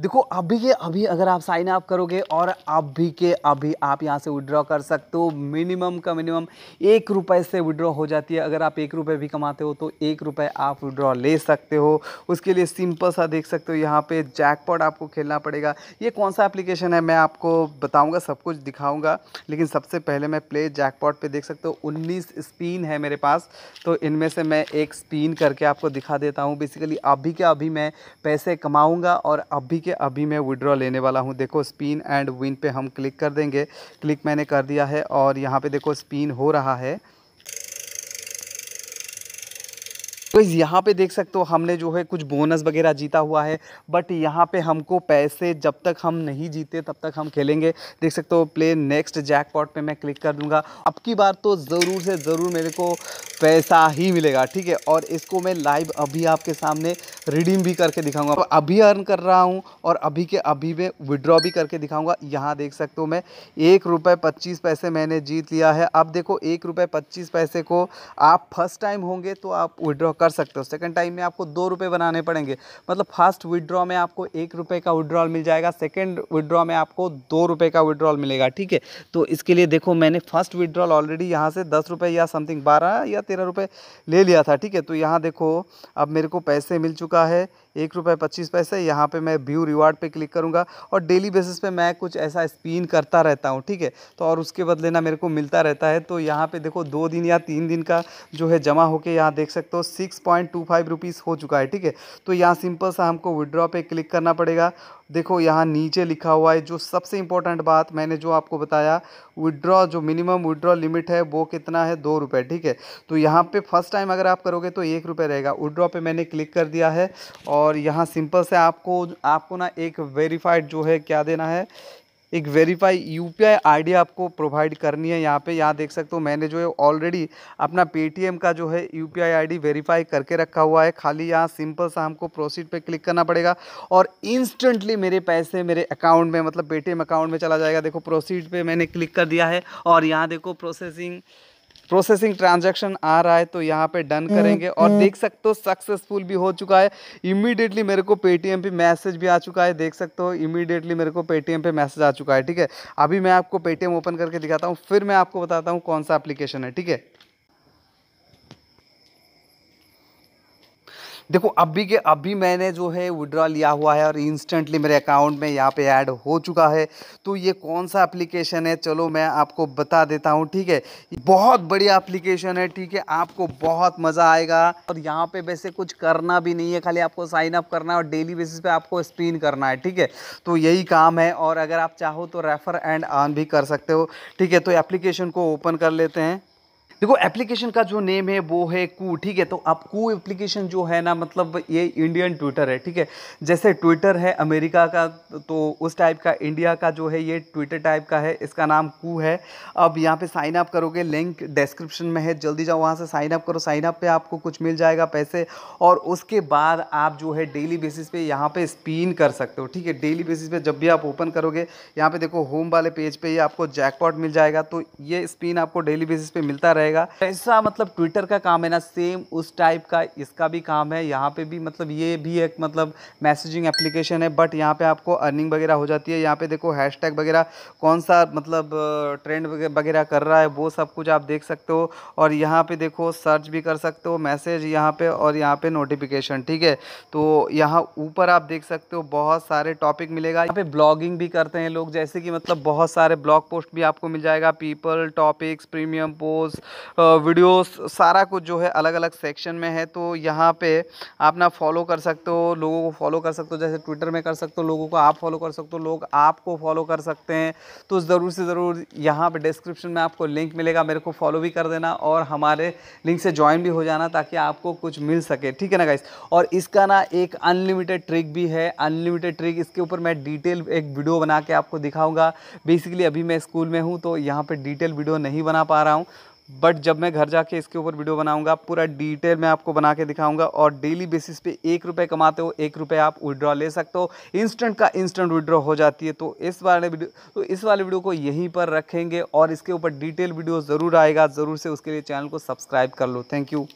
देखो अभी के अभी अगर आप साइन अप करोगे और अभी के अभी आप यहाँ से विड्रॉ कर सकते हो मिनिमम का मिनिमम एक रुपये से विड्रॉ हो जाती है अगर आप एक रुपये भी कमाते हो तो एक रुपये आप विड्रॉ ले सकते हो उसके लिए सिंपल सा देख सकते हो यहाँ पे जैकपॉट आपको खेलना पड़ेगा ये कौन सा एप्लीकेशन है मैं आपको बताऊँगा सब कुछ दिखाऊँगा लेकिन सबसे पहले मैं प्ले जैकपॉट पर देख सकते हो उन्नीस स्पिन है मेरे पास तो इनमें से मैं एक स्पिन करके आपको दिखा देता हूँ बेसिकली अभी के अभी मैं पैसे कमाऊँगा और अभी ठीक है अभी मैं विड्रॉ लेने वाला हूँ देखो स्पिन एंड विन पे हम क्लिक कर देंगे क्लिक मैंने कर दिया है और यहाँ पे देखो स्पिन हो रहा है तो यहाँ पे देख सकते हो हमने जो है कुछ बोनस वगैरह जीता हुआ है बट यहाँ पे हमको पैसे जब तक हम नहीं जीते तब तक हम खेलेंगे देख सकते हो प्ले नेक्स्ट जैकपॉट पे मैं क्लिक कर दूंगा अब की बार तो ज़रूर से ज़रूर मेरे को पैसा ही मिलेगा ठीक है और इसको मैं लाइव अभी आपके सामने रिडीम भी करके दिखाऊंगा अभी अर्न कर रहा हूँ और अभी के अभी मैं विड्रॉ भी करके दिखाऊँगा यहाँ देख सकते हो मैं एक रुपये पच्चीस पैसे मैंने जीत लिया है अब देखो एक रुपये पच्चीस पैसे को आप फर्स्ट टाइम होंगे तो आप विड्रॉ कर कर सकते हो सेकंड टाइम में आपको दो रुपये बनाने पड़ेंगे मतलब फर्स्ट विड्रॉ में आपको एक रुपये का विड्रॉल मिल जाएगा सेकंड विड्रॉ में आपको दो रुपये का विड्रॉल मिलेगा ठीक है तो इसके लिए देखो मैंने फर्स्ट विड्रॉल ऑलरेडी यहाँ से दस रुपये या समथिंग बारह या तेरह रुपये ले लिया था ठीक है तो यहाँ देखो अब मेरे को पैसे मिल चुका है एक रुपये पच्चीस पैसे यहाँ पे मैं व्यू रिवार्ड पे क्लिक करूँगा और डेली बेसिस पे मैं कुछ ऐसा स्पिन करता रहता हूँ ठीक है तो और उसके बदले ना मेरे को मिलता रहता है तो यहाँ पे देखो दो दिन या तीन दिन का जो है जमा होकर यहाँ देख सकते हो six point two five rupees हो चुका है ठीक है तो यहाँ सिंपल सा हमको विड्रॉ पे क्लिक करना पड़ेगा देखो यहाँ नीचे लिखा हुआ है जो सबसे इंपॉर्टेंट बात मैंने जो आपको बताया विड्रॉ जो मिनिमम विड्रॉ लिमिट है वो कितना है दो रुपये ठीक है तो यहाँ पे फर्स्ट टाइम अगर आप करोगे तो एक रुपये रहेगा विड्रॉ पे मैंने क्लिक कर दिया है और यहाँ सिंपल से आपको आपको ना एक वेरीफाइड जो है क्या देना है एक वेरीफाई यू पी आपको प्रोवाइड करनी है यहाँ पे यहाँ देख सकते हो मैंने जो है ऑलरेडी अपना पेटीएम का जो है यूपीआई आईडी वेरीफाई करके रखा हुआ है खाली यहाँ सिंपल सा हमको प्रोसीड पे क्लिक करना पड़ेगा और इंस्टेंटली मेरे पैसे मेरे अकाउंट में मतलब पेटीएम अकाउंट में चला जाएगा देखो प्रोसीड पर मैंने क्लिक कर दिया है और यहाँ देखो प्रोसेसिंग प्रोसेसिंग ट्रांजेक्शन आ रहा है तो यहाँ पे डन करेंगे और देख सकते हो सक्सेसफुल भी हो चुका है इमीडिएटली मेरे को पेटीएम पे मैसेज भी आ चुका है देख सकते हो इमीडिएटली मेरे को पेटीएम पे मैसेज आ चुका है ठीक है अभी मैं आपको पेटीएम ओपन करके दिखाता हूँ फिर मैं आपको बताता हूँ कौन सा एप्लीकेशन है ठीक है देखो अभी के अभी मैंने जो है विड्रॉ लिया हुआ है और इंस्टेंटली मेरे अकाउंट में यहाँ पे ऐड हो चुका है तो ये कौन सा एप्लीकेशन है चलो मैं आपको बता देता हूँ ठीक है बहुत बढ़िया एप्लीकेशन है ठीक है आपको बहुत मज़ा आएगा और यहाँ पे वैसे कुछ करना भी नहीं है खाली आपको साइन अप करना है और डेली बेसिस पे आपको स्पिन करना है ठीक है तो यही काम है और अगर आप चाहो तो रेफ़र एंड ऑन भी कर सकते हो ठीक है तो एप्लीकेशन को ओपन कर लेते हैं देखो एप्लीकेशन का जो नेम है वो है कू ठीक है तो आप कू एप्लीकेशन जो है ना मतलब ये इंडियन ट्विटर है ठीक है जैसे ट्विटर है अमेरिका का तो उस टाइप का इंडिया का जो है ये ट्विटर टाइप का है इसका नाम कू है अब यहाँ पे साइन अप करोगे लिंक डिस्क्रिप्शन में है जल्दी जाओ वहाँ से साइन अप करो साइन अप पर आपको कुछ मिल जाएगा पैसे और उसके बाद आप जो है डेली बेसिस पे यहाँ पर स्पिन कर सकते हो ठीक है डेली बेसिस पर जब भी आप ओपन करोगे यहाँ पर देखो होम वाले पेज पर ही आपको जैकपॉट मिल जाएगा तो ये स्पिन आपको डेली बेसिस पर मिलता रहे रहेगा ऐसा मतलब ट्विटर का काम है ना सेम उस टाइप का इसका भी काम है यहाँ पे भी मतलब ये भी एक मतलब मैसेजिंग एप्लीकेशन है बट यहाँ पे आपको अर्निंग वगैरह हो जाती है यहाँ पे देखो हैशटैग वगैरह कौन सा मतलब ट्रेंड वगैरह कर रहा है वो सब कुछ आप देख सकते हो और यहाँ पे देखो सर्च भी कर सकते हो मैसेज यहाँ पे और यहाँ पे नोटिफिकेशन ठीक है तो यहाँ ऊपर आप देख सकते हो बहुत सारे टॉपिक मिलेगा यहाँ पे ब्लॉगिंग भी करते हैं लोग जैसे कि मतलब बहुत सारे ब्लॉग पोस्ट भी आपको मिल जाएगा people topics premium post videos सारा कुछ जो है अलग अलग सेक्शन में है तो यहाँ पे आप ना फॉलो कर सकते हो लोगों को फॉलो कर सकते हो जैसे ट्विटर में कर सकते हो लोगों को आप फॉलो कर सकते हो लोग आपको फॉलो कर सकते हैं तो ज़रूर से ज़रूर यहाँ पर डिस्क्रिप्शन में आपको लिंक मिलेगा मेरे को फॉलो भी कर देना और हमारे लिंक से ज्वाइन भी हो जाना ताकि आपको कुछ मिल सके ठीक है ना गाइस और इसका ना एक अनलिमिटेड ट्रिक भी है अनलिमिटेड ट्रिक इसके ऊपर मैं डिटेल एक वीडियो बना के आपको दिखाऊंगा बेसिकली अभी मैं स्कूल में हूँ तो यहाँ पर डिटेल वीडियो नहीं बना पा रहा हूँ बट जब मैं घर जाके इसके ऊपर वीडियो बनाऊंगा पूरा डिटेल में आपको बना के दिखाऊंगा और डेली बेसिस पे एक रुपये कमाते हो एक रुपये आप विड्रॉ ले सकते हो इंस्टेंट का इंस्टेंट विड्रॉ हो जाती है तो इस वाले वीडियो तो इस वाले वीडियो को यहीं पर रखेंगे और इसके ऊपर डिटेल वीडियो ज़रूर आएगा ज़रूर से उसके लिए चैनल को सब्सक्राइब कर लो थैंक यू